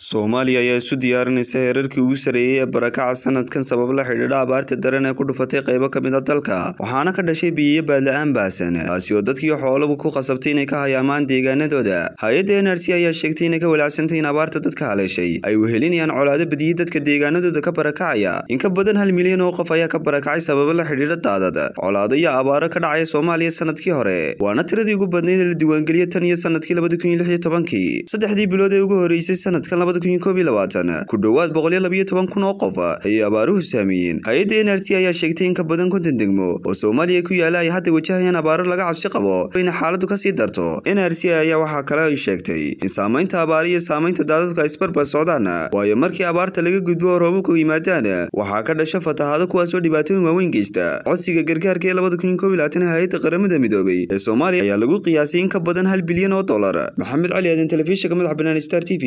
soomaaliya ayaa isu diyaarinaysa heerarkii ugu sarreeyey ee barakaca sanadkan sabab la xidhiidha abaarta daran ee ku dhufatay qaybo ka mid a ah dalka waxaana ka dhashay biyiyo baadla-aan baasan taasi oo dadkii xoolagu ku qasabtay inay ka hayaamaan deegaanadooda hay-adda n r c ayaa sheegtay inay ka walaacsantay in abaarta dadka haleeshay ay wehelinayaan colaado badiyi dadka deegaanadooda ka barakacaya in ka badan hal milyan oo qof ayaa ka barakacay sababo la xidhiidha daadad colaado iyo abaaro ka dhacaya soomaaliya sanadkii hore waana tiradii ugu badnayd ee la diiwaangeliya tan iyo sanadkii labada kun iyo lix iyo tobankii saddexdii bilood ee ugu horreysay sanadkan ku dhowaad toban kun oo qof ayay abaaruhu saameeyeen hay-adda n r t ayaa sheegtay in ka badan konton degmo oo soomaaliya ku yaala ay hadda wajahayaan abaaro laga cabsi qabo ina xaaladdu kasii darto n r c ayaa waxaa kale ay sheegtay in saamaynta abaara iyo saamaynta daadadka isbarbar socdaan waayo markii abaarta laga gudbo oo roobabku yimaadaan waxaa ka dhasha fatahaado kuwaasoo dhibaatooyin waaweyn geysta codsiga gargaarka ee hay-adda qaramada midoobay ee soomaaliya ayaa lagu qiyaasay in ka badan hal bilyan oo dollar maxamed cali aadan telefishinka madaxa bannaan star t v